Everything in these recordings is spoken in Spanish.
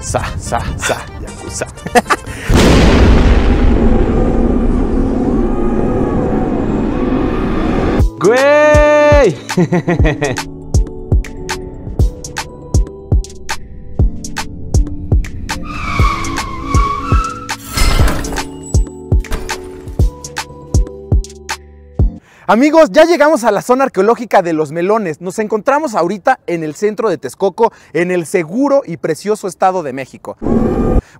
杀杀杀！要不杀，鬼！嘿嘿嘿嘿嘿。Amigos, ya llegamos a la zona arqueológica de los melones. Nos encontramos ahorita en el centro de Texcoco, en el seguro y precioso Estado de México.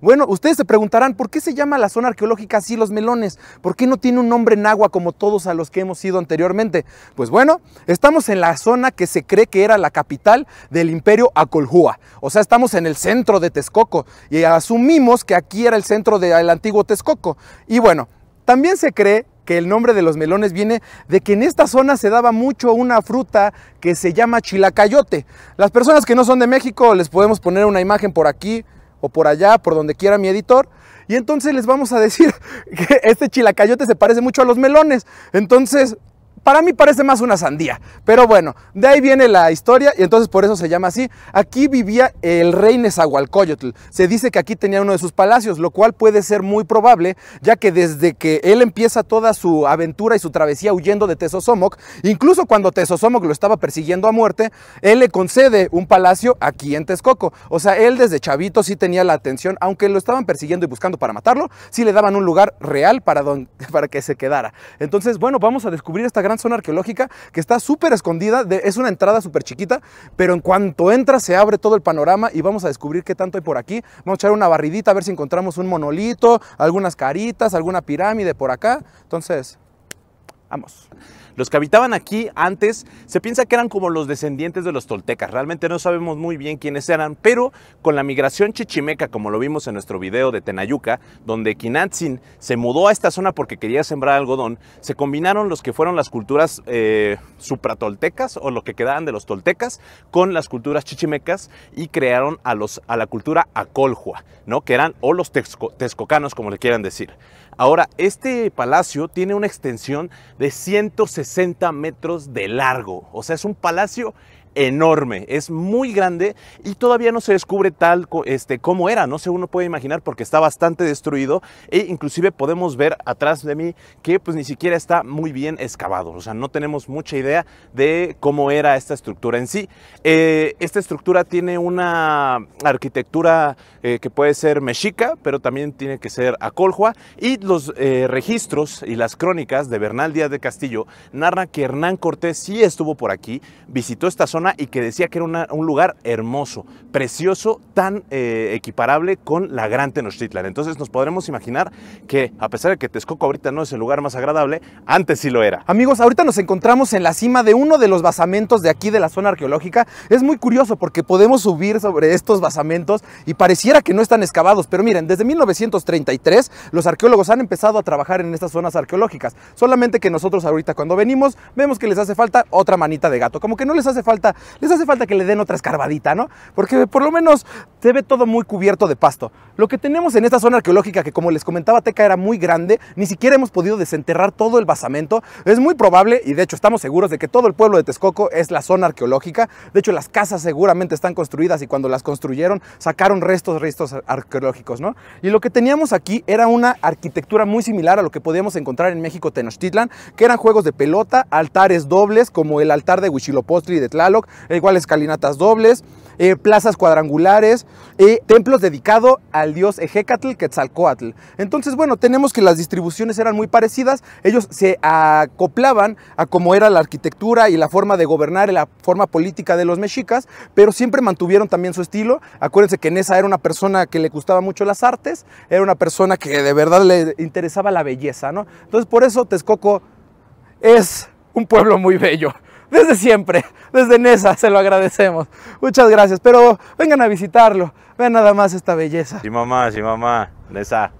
Bueno, ustedes se preguntarán por qué se llama la zona arqueológica así los melones, por qué no tiene un nombre en agua como todos a los que hemos ido anteriormente. Pues bueno, estamos en la zona que se cree que era la capital del imperio Acolhua, o sea, estamos en el centro de Texcoco y asumimos que aquí era el centro del antiguo Texcoco. Y bueno, también se cree que el nombre de los melones viene de que en esta zona se daba mucho una fruta que se llama chilacayote. Las personas que no son de México les podemos poner una imagen por aquí o por allá, por donde quiera mi editor. Y entonces les vamos a decir que este chilacayote se parece mucho a los melones. Entonces para mí parece más una sandía, pero bueno, de ahí viene la historia y entonces por eso se llama así. Aquí vivía el rey Nezahualcóyotl. Se dice que aquí tenía uno de sus palacios, lo cual puede ser muy probable, ya que desde que él empieza toda su aventura y su travesía huyendo de Tezosomoc, incluso cuando Tezosomoc lo estaba persiguiendo a muerte, él le concede un palacio aquí en Texcoco. O sea, él desde chavito sí tenía la atención, aunque lo estaban persiguiendo y buscando para matarlo, sí le daban un lugar real para, para que se quedara. Entonces, bueno, vamos a descubrir esta gran zona arqueológica que está súper escondida, es una entrada súper chiquita, pero en cuanto entra se abre todo el panorama y vamos a descubrir qué tanto hay por aquí. Vamos a echar una barridita a ver si encontramos un monolito, algunas caritas, alguna pirámide por acá. Entonces, vamos. Los que habitaban aquí antes se piensa que eran como los descendientes de los toltecas, realmente no sabemos muy bien quiénes eran, pero con la migración chichimeca, como lo vimos en nuestro video de Tenayuca, donde Quinantzin se mudó a esta zona porque quería sembrar algodón, se combinaron los que fueron las culturas eh, supratoltecas o lo que quedaban de los toltecas con las culturas chichimecas y crearon a, los, a la cultura acolhua, ¿no? que eran o los texcocanos, como le quieran decir. Ahora, este palacio tiene una extensión de 160 60 metros de largo. O sea, es un palacio enorme, es muy grande y todavía no se descubre tal este, como era, no sé, uno puede imaginar porque está bastante destruido e inclusive podemos ver atrás de mí que pues ni siquiera está muy bien excavado, o sea, no tenemos mucha idea de cómo era esta estructura en sí. Eh, esta estructura tiene una arquitectura eh, que puede ser mexica, pero también tiene que ser acoljua y los eh, registros y las crónicas de Bernal Díaz de Castillo narra que Hernán Cortés sí estuvo por aquí, visitó esta zona y que decía que era un lugar hermoso, precioso, tan eh, equiparable con la Gran Tenochtitlan. Entonces nos podremos imaginar que a pesar de que Texcoco ahorita no es el lugar más agradable, antes sí lo era. Amigos, ahorita nos encontramos en la cima de uno de los basamentos de aquí de la zona arqueológica. Es muy curioso porque podemos subir sobre estos basamentos y pareciera que no están excavados, pero miren, desde 1933 los arqueólogos han empezado a trabajar en estas zonas arqueológicas. Solamente que nosotros ahorita cuando venimos vemos que les hace falta otra manita de gato, como que no les hace falta les hace falta que le den otra escarbadita, ¿no? Porque por lo menos se ve todo muy cubierto de pasto. Lo que tenemos en esta zona arqueológica, que como les comentaba, Teca era muy grande, ni siquiera hemos podido desenterrar todo el basamento. Es muy probable, y de hecho estamos seguros de que todo el pueblo de Texcoco es la zona arqueológica. De hecho, las casas seguramente están construidas y cuando las construyeron sacaron restos, restos arqueológicos, ¿no? Y lo que teníamos aquí era una arquitectura muy similar a lo que podíamos encontrar en México Tenochtitlan, que eran juegos de pelota, altares dobles como el altar de y de Tlaloc, igual escalinatas dobles, eh, plazas cuadrangulares, eh, templos dedicados al dios Ejecatl Quetzalcoatl. Entonces, bueno, tenemos que las distribuciones eran muy parecidas, ellos se acoplaban a cómo era la arquitectura y la forma de gobernar y la forma política de los mexicas, pero siempre mantuvieron también su estilo. Acuérdense que Nesa era una persona que le gustaba mucho las artes, era una persona que de verdad le interesaba la belleza, ¿no? Entonces, por eso Texcoco es un pueblo muy bello desde siempre, desde Nesa se lo agradecemos. Muchas gracias, pero vengan a visitarlo, vean nada más esta belleza. Sí mamá, sí mamá, Nesa.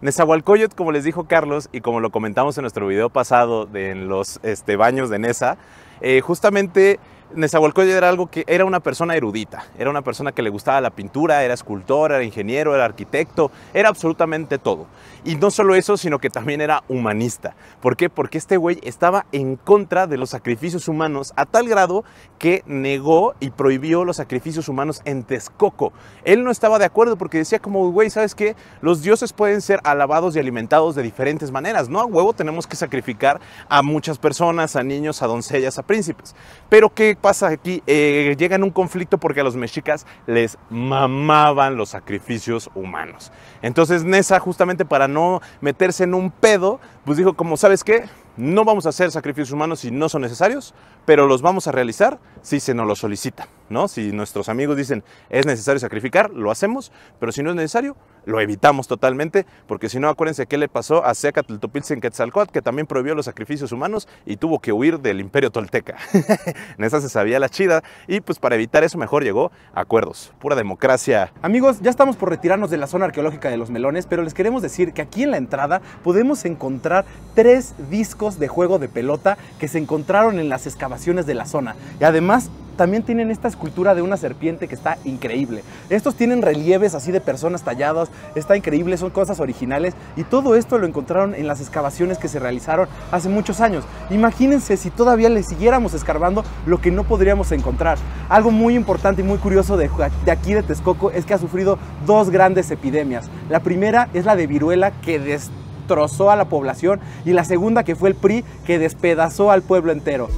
Nezahualcóyotl, como les dijo Carlos y como lo comentamos en nuestro video pasado de los este, baños de Nesa, eh, justamente Nezahualcóyotl era algo que era una persona erudita, era una persona que le gustaba la pintura, era escultor, era ingeniero, era arquitecto, era absolutamente todo. Y no solo eso, sino que también era humanista. ¿Por qué? Porque este güey estaba en contra de los sacrificios humanos a tal grado que negó y prohibió los sacrificios humanos en Texcoco. Él no estaba de acuerdo porque decía como, güey, ¿sabes qué? Los dioses pueden ser alabados y alimentados de diferentes maneras, ¿no? A huevo tenemos que sacrificar a muchas personas, a niños, a doncellas, a príncipes. Pero que pasa aquí? Eh, llega en un conflicto porque a los mexicas les mamaban los sacrificios humanos. Entonces Nesa, justamente para no meterse en un pedo, pues dijo como, ¿sabes qué? No vamos a hacer sacrificios humanos si no son necesarios, pero los vamos a realizar si se nos lo solicita. Si nuestros amigos dicen es necesario sacrificar, lo hacemos, pero si no es necesario, lo evitamos totalmente, porque si no, acuérdense qué le pasó a en Quetzalcóatl que también prohibió los sacrificios humanos y tuvo que huir del imperio tolteca. en esa se sabía la chida, y pues para evitar eso mejor llegó a acuerdos, pura democracia. Amigos, ya estamos por retirarnos de la zona arqueológica de los melones, pero les queremos decir que aquí en la entrada podemos encontrar tres discos de juego de pelota que se encontraron en las excavaciones de la zona, y además también tienen esta escultura de una serpiente que está increíble. Estos tienen relieves así de personas talladas, está increíble, son cosas originales y todo esto lo encontraron en las excavaciones que se realizaron hace muchos años. Imagínense si todavía le siguiéramos escarbando lo que no podríamos encontrar. Algo muy importante y muy curioso de, de aquí de Texcoco es que ha sufrido dos grandes epidemias. La primera es la de viruela que destrozó a la población y la segunda que fue el PRI que despedazó al pueblo entero.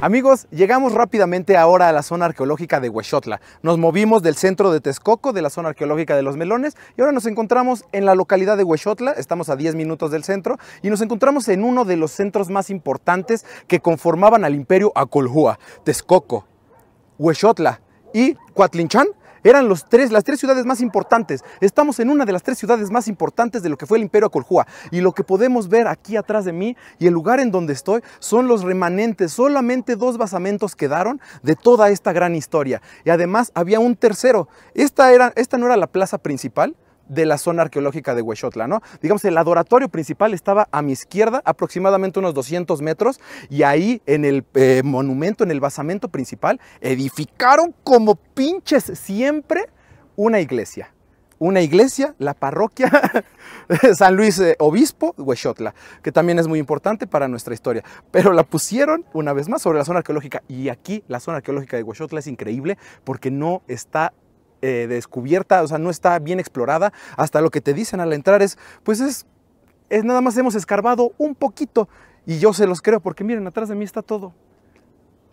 Amigos, llegamos rápidamente ahora a la zona arqueológica de Huexotla. Nos movimos del centro de Texcoco, de la zona arqueológica de Los Melones, y ahora nos encontramos en la localidad de Huexotla, estamos a 10 minutos del centro, y nos encontramos en uno de los centros más importantes que conformaban al imperio Acolhua, Texcoco, Huexotla y Cuatlinchán eran los tres, las tres ciudades más importantes. Estamos en una de las tres ciudades más importantes de lo que fue el Imperio colhua Y lo que podemos ver aquí atrás de mí y el lugar en donde estoy son los remanentes. Solamente dos basamentos quedaron de toda esta gran historia. Y además había un tercero. Esta, era, esta no era la plaza principal, de la zona arqueológica de Huexotla, ¿no? Digamos, el adoratorio principal estaba a mi izquierda, aproximadamente unos 200 metros, y ahí en el eh, monumento, en el basamento principal, edificaron como pinches siempre una iglesia una iglesia, la parroquia San Luis eh, Obispo, Huexotla, que también es muy importante para nuestra historia. Pero la pusieron una vez más sobre la zona arqueológica. Y aquí la zona arqueológica de Huexotla es increíble porque no está eh, descubierta, o sea, no está bien explorada. Hasta lo que te dicen al entrar es, pues es, es nada más hemos escarbado un poquito. Y yo se los creo porque miren, atrás de mí está todo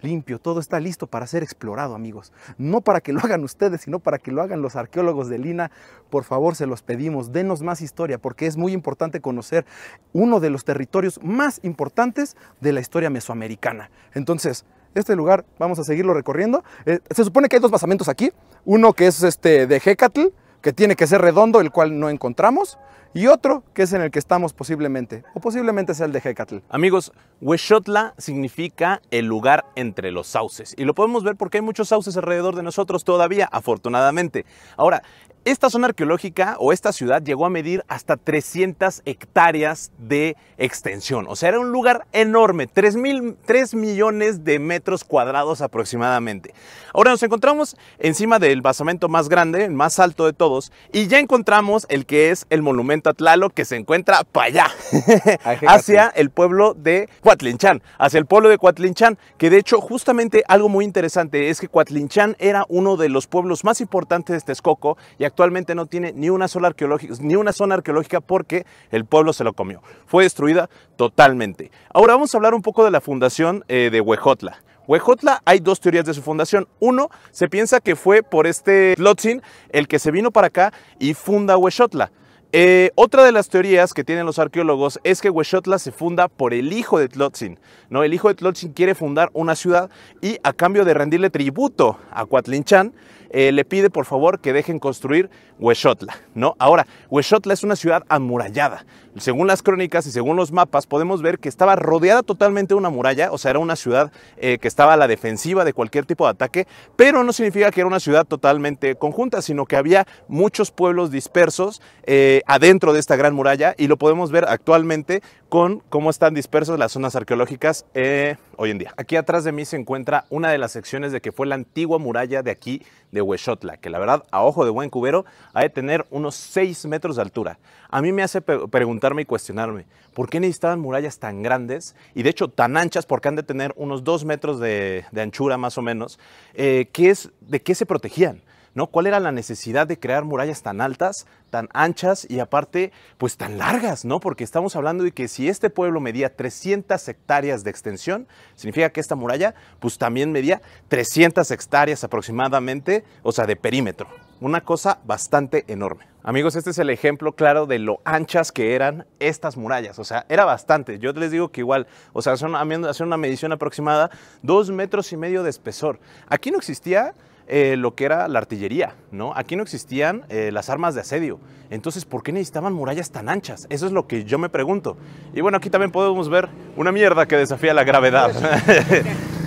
limpio, todo está listo para ser explorado, amigos. No para que lo hagan ustedes, sino para que lo hagan los arqueólogos de Lina. Por favor, se los pedimos, denos más historia, porque es muy importante conocer uno de los territorios más importantes de la historia mesoamericana. Entonces, este lugar vamos a seguirlo recorriendo. Eh, se supone que hay dos basamentos aquí. Uno que es este de Hecatl, que tiene que ser redondo, el cual no encontramos, y otro que es en el que estamos posiblemente, o posiblemente sea el de Hecatl. Amigos, Hueshotla significa el lugar entre los sauces, y lo podemos ver porque hay muchos sauces alrededor de nosotros todavía, afortunadamente. Ahora, esta zona arqueológica o esta ciudad llegó a medir hasta 300 hectáreas de extensión, o sea, era un lugar enorme, 3, millones de metros cuadrados aproximadamente. Ahora nos encontramos encima del basamento más grande, el más alto de todo y ya encontramos el que es el monumento a que se encuentra para allá, hacia el pueblo de Cuatlinchan, hacia el pueblo de Cuatlinchán, que de hecho justamente algo muy interesante es que Cuatlinchan era uno de los pueblos más importantes de Texcoco y actualmente no tiene ni una sola arqueológica, ni una zona arqueológica porque el pueblo se lo comió. Fue destruida totalmente. Ahora vamos a hablar un poco de la fundación eh, de Huejotla. Huejotla hay dos teorías de su fundación. Uno, se piensa que fue por este Tlotzin el que se vino para acá y funda Huejotla. Eh, otra de las teorías que tienen los arqueólogos es que Huexotla se funda por el hijo de Tlotzin. ¿no? El hijo de Tlotzin quiere fundar una ciudad y a cambio de rendirle tributo a Coatlinchan, eh, le pide por favor que dejen construir Hueshotla, ¿no? Ahora, Hueshotla es una ciudad amurallada. Según las crónicas y según los mapas podemos ver que estaba rodeada totalmente de una muralla, o sea, era una ciudad eh, que estaba a la defensiva de cualquier tipo de ataque, pero no significa que era una ciudad totalmente conjunta, sino que había muchos pueblos dispersos eh, adentro de esta gran muralla y lo podemos ver actualmente con cómo están dispersas las zonas arqueológicas eh, hoy en día. Aquí atrás de mí se encuentra una de las secciones de que fue la antigua muralla de aquí de Huexotla, que la verdad, a ojo de buen cubero, ha de tener unos 6 metros de altura. A mí me hace preguntarme y cuestionarme, ¿por qué necesitaban murallas tan grandes y de hecho tan anchas? Porque han de tener unos 2 metros de, anchura más o menos. Eh, es, ¿De qué se protegían? ¿no? ¿Cuál era la necesidad de crear murallas tan altas, tan anchas y aparte, pues tan largas, ¿no? Porque estamos hablando de que si este pueblo medía 300 hectáreas de extensión, significa que esta muralla, pues también medía 300 hectáreas aproximadamente, o sea, de perímetro. Una cosa bastante enorme. Amigos, este es el ejemplo claro de lo anchas que eran estas murallas. O sea, era bastante. Yo les digo que igual, o sea, son, hacer una medición aproximada, dos metros y medio de espesor. Aquí no existía eh, lo que era la artillería, ¿no? Aquí no existían eh, las armas de asedio. Entonces, ¿por qué necesitaban murallas tan anchas? Eso es lo que yo me pregunto. Y bueno, aquí también podemos ver una mierda que desafía la gravedad.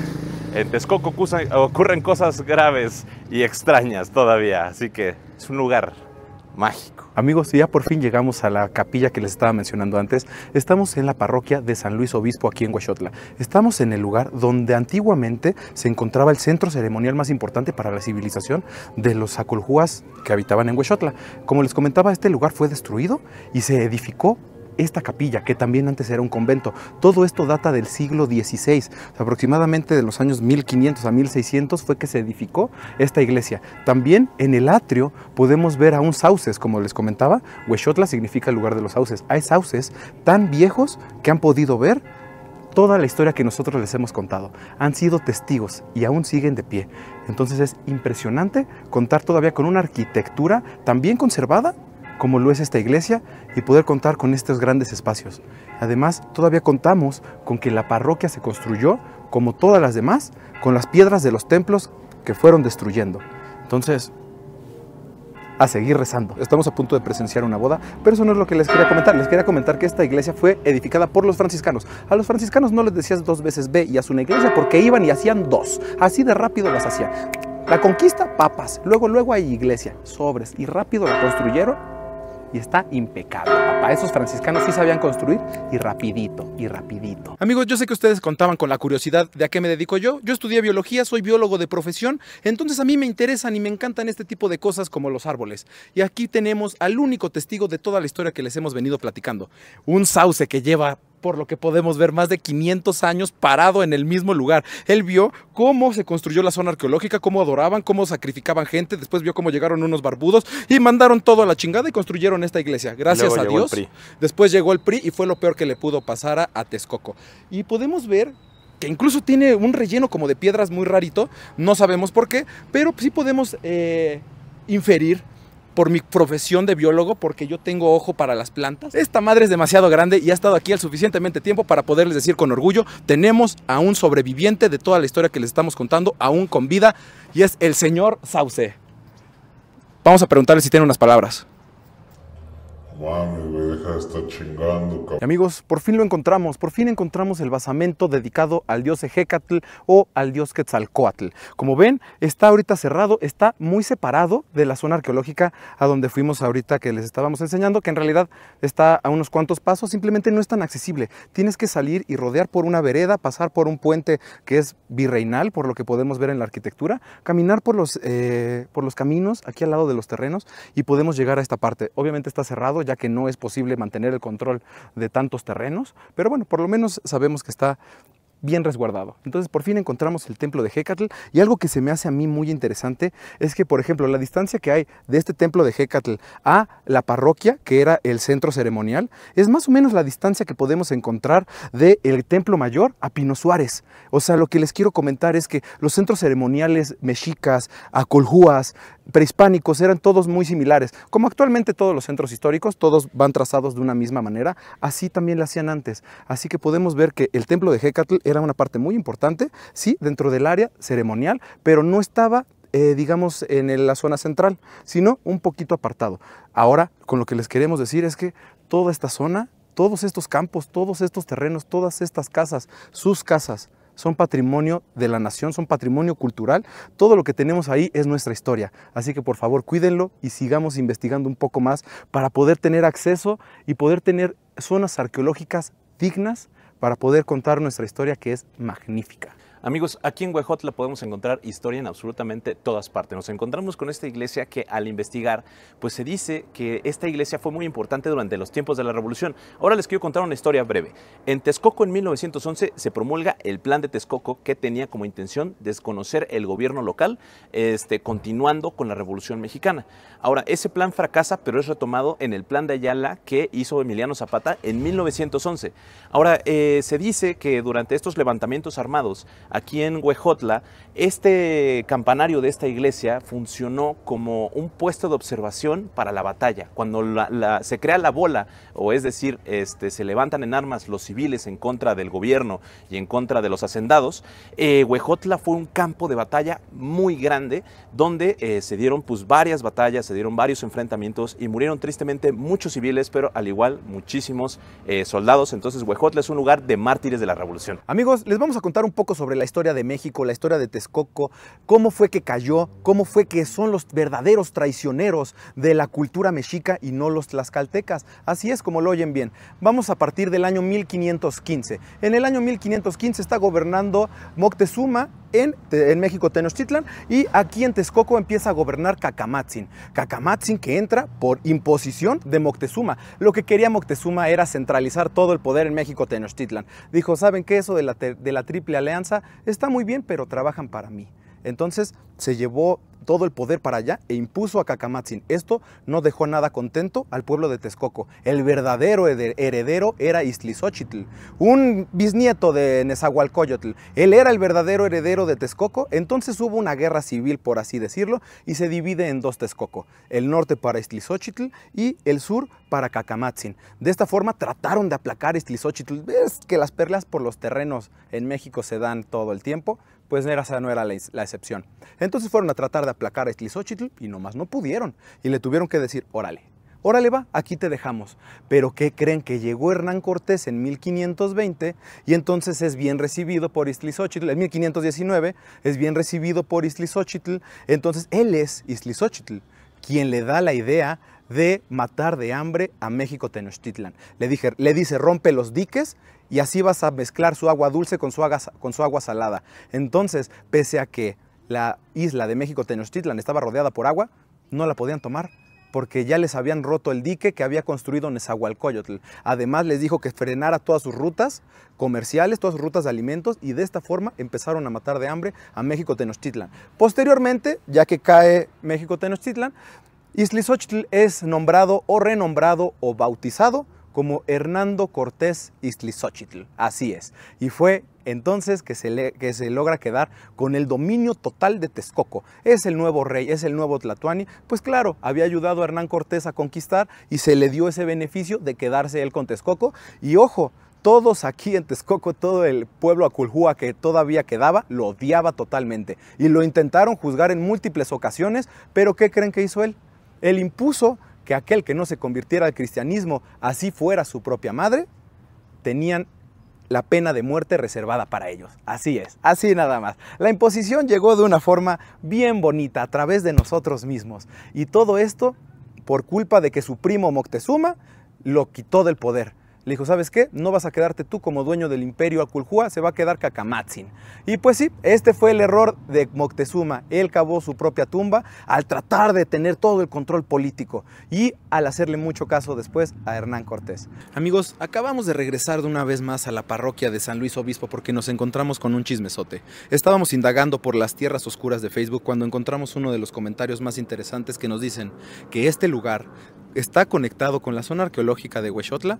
en Texcoco ocurren cosas graves y extrañas todavía, así que es un lugar mágico. Amigos, ya por fin llegamos a la capilla que les estaba mencionando antes. Estamos en la parroquia de San Luis Obispo aquí en Huachotla. Estamos en el lugar donde antiguamente se encontraba el centro ceremonial más importante para la civilización de los Acolhuas que habitaban en Huachotla. Como les comentaba, este lugar fue destruido y se edificó esta capilla, que también antes era un convento. Todo esto data del siglo XVI, aproximadamente de los años 1500 a 1600 fue que se edificó esta iglesia. También en el atrio podemos ver a un sauces, como les comentaba, Hueshotla significa el lugar de los sauces. Hay sauces tan viejos que han podido ver toda la historia que nosotros les hemos contado. Han sido testigos y aún siguen de pie. Entonces es impresionante contar todavía con una arquitectura tan bien conservada como lo es esta iglesia y poder contar con estos grandes espacios. Además, todavía contamos con que la parroquia se construyó, como todas las demás, con las piedras de los templos que fueron destruyendo. Entonces, a seguir rezando. Estamos a punto de presenciar una boda, pero eso no es lo que les quería comentar. Les quería comentar que esta iglesia fue edificada por los franciscanos. A los franciscanos no les decías dos veces ve y haz una iglesia porque iban y hacían dos. Así de rápido las hacían. La conquista, papas. Luego, luego hay iglesia, sobres. Y rápido la construyeron y está impecable, papá. Esos franciscanos sí sabían construir y rapidito, y rapidito. Amigos, yo sé que ustedes contaban con la curiosidad de a qué me dedico yo. Yo estudié biología, soy biólogo de profesión, entonces a mí me interesan y me encantan este tipo de cosas como los árboles. Y aquí tenemos al único testigo de toda la historia que les hemos venido platicando. Un sauce que lleva por lo que podemos ver más de 500 años parado en el mismo lugar. Él vio cómo se construyó la zona arqueológica, cómo adoraban, cómo sacrificaban gente, después vio cómo llegaron unos barbudos y mandaron todo a la chingada y construyeron esta iglesia. Gracias a Dios. Después llegó el PRI y fue lo peor que le pudo pasar a, a Texcoco. Y podemos ver que incluso tiene un relleno como de piedras muy rarito, no sabemos por qué, pero sí podemos eh, inferir por mi profesión de biólogo, porque yo tengo ojo para las plantas. Esta madre es demasiado grande y ha estado aquí el suficientemente tiempo para poderles decir con orgullo, tenemos a un sobreviviente de toda la historia que les estamos contando, aún con vida, y es el señor Sauce. Vamos a preguntarle si tiene unas palabras chingando, Amigos, por fin lo encontramos, por fin encontramos el basamento dedicado al dios Ejecatl o al dios Quetzalcoatl. Como ven, está ahorita cerrado, está muy separado de la zona arqueológica a donde fuimos ahorita que les estábamos enseñando, que en realidad está a unos cuantos pasos, simplemente no es tan accesible. Tienes que salir y rodear por una vereda, pasar por un puente que es virreinal, por lo que podemos ver en la arquitectura, caminar por los, eh, por los caminos aquí al lado de los terrenos y podemos llegar a esta parte. Obviamente está cerrado ya que no es posible mantener el control de tantos terrenos, pero bueno, por lo menos sabemos que está bien resguardado. Entonces por fin encontramos el templo de Hecatl y algo que se me hace a mí muy interesante es que por ejemplo la distancia que hay de este templo de Hecatl a la parroquia que era el centro ceremonial es más o menos la distancia que podemos encontrar del el templo mayor a Pino Suárez. O sea lo que les quiero comentar es que los centros ceremoniales mexicas, acolhúas, prehispánicos eran todos muy similares. Como actualmente todos los centros históricos, todos van trazados de una misma manera, así también lo hacían antes. Así que podemos ver que el templo de Hecatl era una parte muy importante, sí, dentro del área ceremonial, pero no estaba eh, digamos, en la zona central, sino un poquito apartado. Ahora, con lo que les queremos decir es que toda esta zona, todos estos campos, todos estos terrenos, todas estas casas, sus casas, son patrimonio de la nación, son patrimonio cultural. Todo lo que tenemos ahí es nuestra historia. Así que por favor cuídenlo y sigamos investigando un poco más para poder tener acceso y poder tener zonas arqueológicas dignas para poder contar nuestra historia que es magnífica. Amigos, aquí en Huejotla podemos encontrar historia en absolutamente todas partes. Nos encontramos con esta iglesia que al investigar, pues se dice que esta iglesia fue muy importante durante los tiempos de la Revolución. Ahora les quiero contar una historia breve. En Texcoco en 1911 se promulga el plan de Texcoco que tenía como intención desconocer el gobierno local, este, continuando con la Revolución Mexicana. Ahora, ese plan fracasa, pero es retomado en el plan de Ayala que hizo Emiliano Zapata en 1911. Ahora, eh, se dice que durante estos levantamientos armados, aquí en Huejotla, este campanario de esta iglesia funcionó como un puesto de observación para la batalla. Cuando se crea la bola, o es decir, este, se levantan en armas los civiles en contra del gobierno y en contra de los hacendados, eh, Huejotla fue un campo de batalla muy grande donde eh, se dieron pues, varias batallas, se dieron varios enfrentamientos y murieron tristemente muchos civiles, pero al igual muchísimos eh, soldados. Entonces Huejotla es un lugar de mártires de la revolución. Amigos, les vamos a contar un poco sobre la historia de México, la historia de Texcoco, cómo fue que cayó, cómo fue que son los verdaderos traicioneros de la cultura mexica y no los tlaxcaltecas. Así es como lo oyen bien. Vamos a partir del año 1515. En el año 1515 está gobernando Moctezuma en, México Tenochtitlan y aquí en Texcoco empieza a gobernar Cacamatzin. Cacamatzin que entra por imposición de Moctezuma. Lo que quería Moctezuma era centralizar todo el poder en México Tenochtitlan. Dijo, ¿saben qué? Eso de la Triple Alianza está muy bien, pero trabajan para mí. Entonces se llevó todo el poder para allá e impuso a Cacamatzin. Esto no dejó nada contento al pueblo de Texcoco. El verdadero heredero era Istlizóchitl, un bisnieto de Nezahualcóyotl. Él era el verdadero heredero de Texcoco, entonces hubo una guerra civil, por así decirlo, y se divide en dos Texcoco, el norte para Istlizóchitl y el sur para Cacamatzin. De esta forma trataron de aplacar Istlizóchitl. Ves que las perlas por los terrenos en México se dan todo el tiempo, pues esa no era la, excepción. Entonces fueron a tratar de aplacar a Islizóchitl y nomás no pudieron. Y le tuvieron que decir, órale, órale va, aquí te dejamos. Pero ¿qué creen? Que llegó Hernán Cortés en 1520 y entonces es bien recibido por Islizóchitl. en 1519 es bien recibido por Islizóchitl. entonces él es Islizóchitl quien le da la idea de matar de hambre a México Tenochtitlán. Le, dije, le dice, rompe los diques y así vas a mezclar su agua dulce con su agua, salada. Entonces, pese a que la isla de México Tenochtitlan estaba rodeada por agua, no la podían tomar porque ya les habían roto el dique que había construido Nezahualcóyotl. Además les dijo que frenara todas sus rutas comerciales, todas sus rutas de alimentos y de esta forma empezaron a matar de hambre a México Tenochtitlan. Posteriormente, ya que cae México Tenochtitlan, Islisochtl es nombrado o renombrado o bautizado como Hernando Cortés Iztlizóchitl. Así es. Y fue entonces que se, que se, logra quedar con el dominio total de Texcoco. Es el nuevo rey, es el nuevo Tlatuani. Pues claro, había ayudado a Hernán Cortés a conquistar y se le dio ese beneficio de quedarse él con Texcoco. Y ojo, todos aquí en Texcoco, todo el pueblo aculjúa que todavía quedaba, lo odiaba totalmente. Y lo intentaron juzgar en múltiples ocasiones, pero ¿qué creen que hizo él? Él impuso que aquel que no se convirtiera al cristianismo, así fuera su propia madre, tenían la pena de muerte reservada para ellos. Así es, así nada más. La imposición llegó de una forma bien bonita, a través de nosotros mismos. Y todo esto por culpa de que su primo Moctezuma lo quitó del poder le dijo, ¿sabes qué? No vas a quedarte tú como dueño del imperio Aculjúa, se va a quedar Cacamatzin. Y pues sí, este fue el error de Moctezuma. Él cavó su propia tumba al tratar de tener todo el control político y al hacerle mucho caso después a Hernán Cortés. Amigos, acabamos de regresar de una vez más a la parroquia de San Luis Obispo porque nos encontramos con un chismesote. Estábamos indagando por las tierras oscuras de Facebook cuando encontramos uno de los comentarios más interesantes que nos dicen que este lugar está conectado con la zona arqueológica de Huexotla,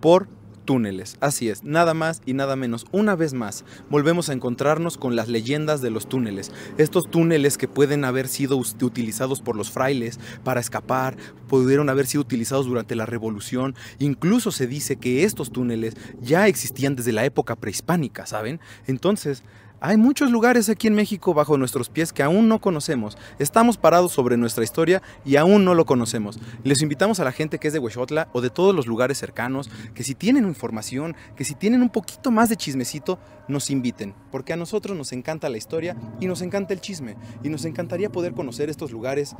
por túneles. Así es, nada más y nada menos. Una vez más, volvemos a encontrarnos con las leyendas de los túneles. Estos túneles que pueden haber sido utilizados por los frailes para escapar, pudieron haber sido utilizados durante la revolución. Incluso se dice que estos túneles ya existían desde la época prehispánica, ¿saben? Entonces, hay muchos lugares aquí en México bajo nuestros pies que aún no conocemos. Estamos parados sobre nuestra historia y aún no lo conocemos. Les invitamos a la gente que es de Huexotla o de todos los lugares cercanos, que si tienen información, que si tienen un poquito más de chismecito, nos inviten. Porque a nosotros nos encanta la historia y nos encanta el chisme. Y nos encantaría poder conocer estos lugares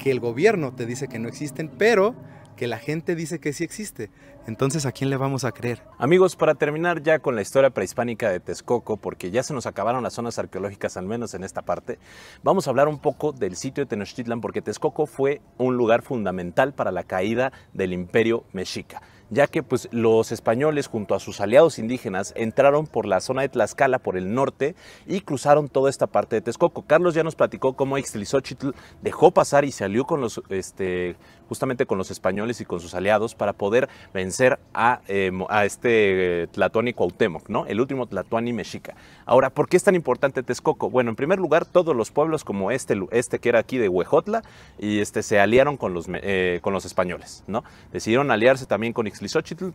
que el gobierno te dice que no existen, pero que la gente dice que sí existe. Entonces, ¿a quién le vamos a creer? Amigos, para terminar ya con la historia prehispánica de Texcoco, porque ya se nos acabaron las zonas arqueológicas, al menos en esta parte, vamos a hablar un poco del sitio de Tenochtitlan, porque Texcoco fue un lugar fundamental para la caída del imperio mexica ya que pues, los españoles junto a sus aliados indígenas entraron por la zona de Tlaxcala, por el norte, y cruzaron toda esta parte de Texcoco. Carlos ya nos platicó cómo Ixtlilxochitl dejó pasar y se alió con los, este, justamente con los españoles y con sus aliados para poder vencer a, em, a este Tlatónico eh, Tlatoani Cuauhtémoc, ¿no? el último Tlatoani mexica. Ahora, ¿por qué es tan importante Texcoco? Bueno, en primer lugar, todos los pueblos como este, este que era aquí de Huejotla, y este, se aliaron con los, eh, con los españoles. ¿no? Decidieron aliarse también con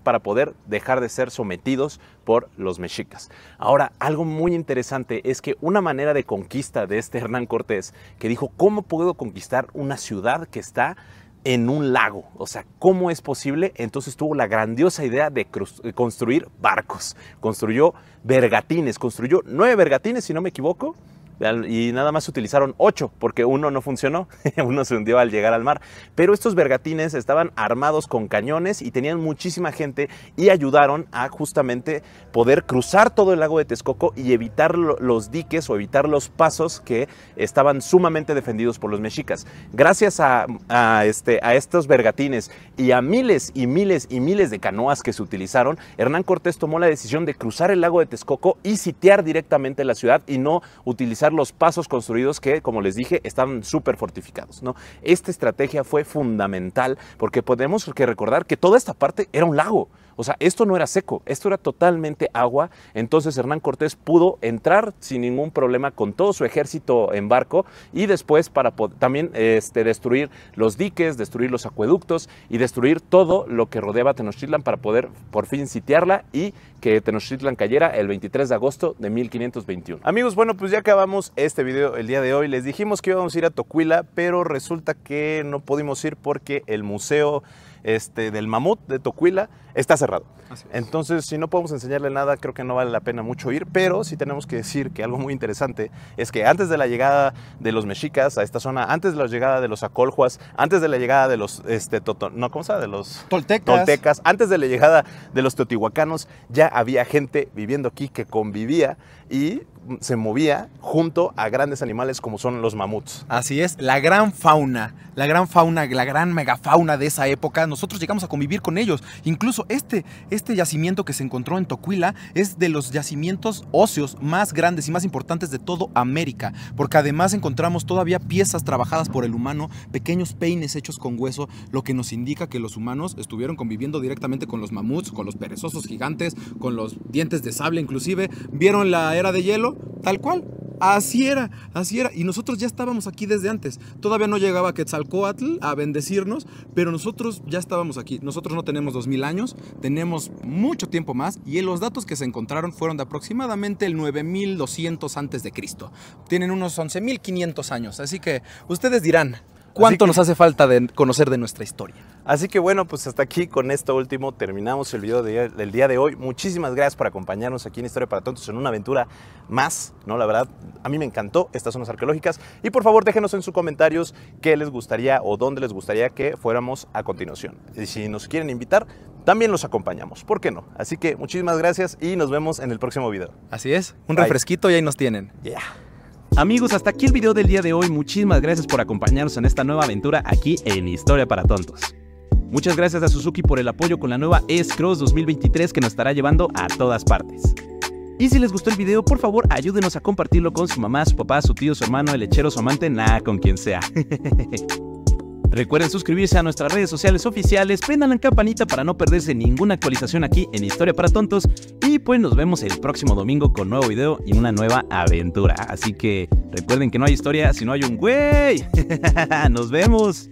para poder dejar de ser sometidos por los mexicas. Ahora, algo muy interesante es que una manera de conquista de este Hernán Cortés, que dijo, ¿cómo puedo conquistar una ciudad que está en un lago. O sea, ¿cómo es posible? Entonces tuvo la grandiosa idea de construir barcos. Construyó bergatines, construyó nueve bergatines si no me equivoco, y nada más utilizaron ocho porque uno no funcionó, uno se hundió al llegar al mar. Pero estos bergatines estaban armados con cañones y tenían muchísima gente y ayudaron a justamente poder cruzar todo el lago de Texcoco y evitar los diques o evitar los pasos que estaban sumamente defendidos por los mexicas. Gracias a, este, a estos bergatines y a miles y miles y miles de canoas que se utilizaron, Hernán Cortés tomó la decisión de cruzar el lago de Texcoco y sitiar directamente la ciudad y no utilizar los pasos construidos que, como les dije, están súper fortificados. ¿no? Esta estrategia fue fundamental porque podemos que recordar que toda esta parte era un lago. O sea, esto no era seco, esto era totalmente agua. Entonces Hernán Cortés pudo entrar sin ningún problema con todo su ejército en barco y después para también este, destruir los diques, destruir los acueductos y destruir todo lo que rodeaba Tenochtitlan para poder por fin sitiarla y que Tenochtitlan cayera el 23 de agosto de 1521. Amigos, bueno, pues ya acabamos este video el día de hoy. Les dijimos que íbamos a ir a Tocuila, pero resulta que no pudimos ir porque el museo este, del mamut de Tocuila, está cerrado. Entonces, si no podemos enseñarle nada, creo que no vale la pena mucho ir, pero sí tenemos que decir que algo muy interesante es que antes de la llegada de los mexicas a esta zona, antes de la llegada de los acoljuas, antes de la llegada de los este, no, ¿cómo De los toltecas, antes de la llegada de los teotihuacanos, ya había gente viviendo aquí que convivía y se movía junto a grandes animales como son los mamuts. Así es, la gran fauna, la gran fauna, la gran megafauna de esa época, nosotros llegamos a convivir con ellos. Incluso este, este yacimiento que se encontró en Tocuila es de los yacimientos óseos más grandes y más importantes de todo América, porque además encontramos todavía piezas trabajadas por el humano, pequeños peines hechos con hueso, lo que nos indica que los humanos estuvieron conviviendo directamente con los mamuts, con los perezosos gigantes, con los dientes de sable inclusive, vieron la era de hielo tal cual. Así era, así era. Y nosotros ya estábamos aquí desde antes. Todavía no llegaba Quetzalcoatl a bendecirnos, pero nosotros ya estábamos aquí. Nosotros no tenemos 2000 años, tenemos mucho tiempo más. Y los datos que se encontraron fueron de aproximadamente el 9200 antes de Cristo. Tienen unos 11500 años. Así que ustedes dirán, ¿cuánto nos hace falta de conocer de nuestra historia? Así que bueno, pues hasta aquí con esto último terminamos el video del día de hoy. Muchísimas gracias por acompañarnos aquí en Historia para Tontos en una aventura más, ¿no? La verdad, a mí me encantó estas zonas arqueológicas. Y por favor, déjenos en sus comentarios qué les gustaría o dónde les gustaría que fuéramos a continuación. Y si nos quieren invitar, también los acompañamos, ¿por qué no? Así que muchísimas gracias y nos vemos en el próximo video. Así es, un refresquito y ahí nos tienen. Ya, Amigos, hasta aquí el video del día de hoy. Muchísimas gracias por acompañarnos en esta nueva aventura aquí en Historia para Tontos. Muchas gracias a Suzuki por el apoyo con la nueva S-Cross 2023 que nos estará llevando a todas partes. Y si les gustó el video, por favor ayúdenos a compartirlo con su mamá, su papá, su tío, su hermano, el lechero, su amante, nada, con quien sea. Recuerden suscribirse a nuestras redes sociales oficiales, prendan la campanita para no perderse ninguna actualización aquí en Historia para Tontos y pues nos vemos el próximo domingo con nuevo video y una nueva aventura. Así que recuerden que no hay historia si no hay un güey. nos vemos.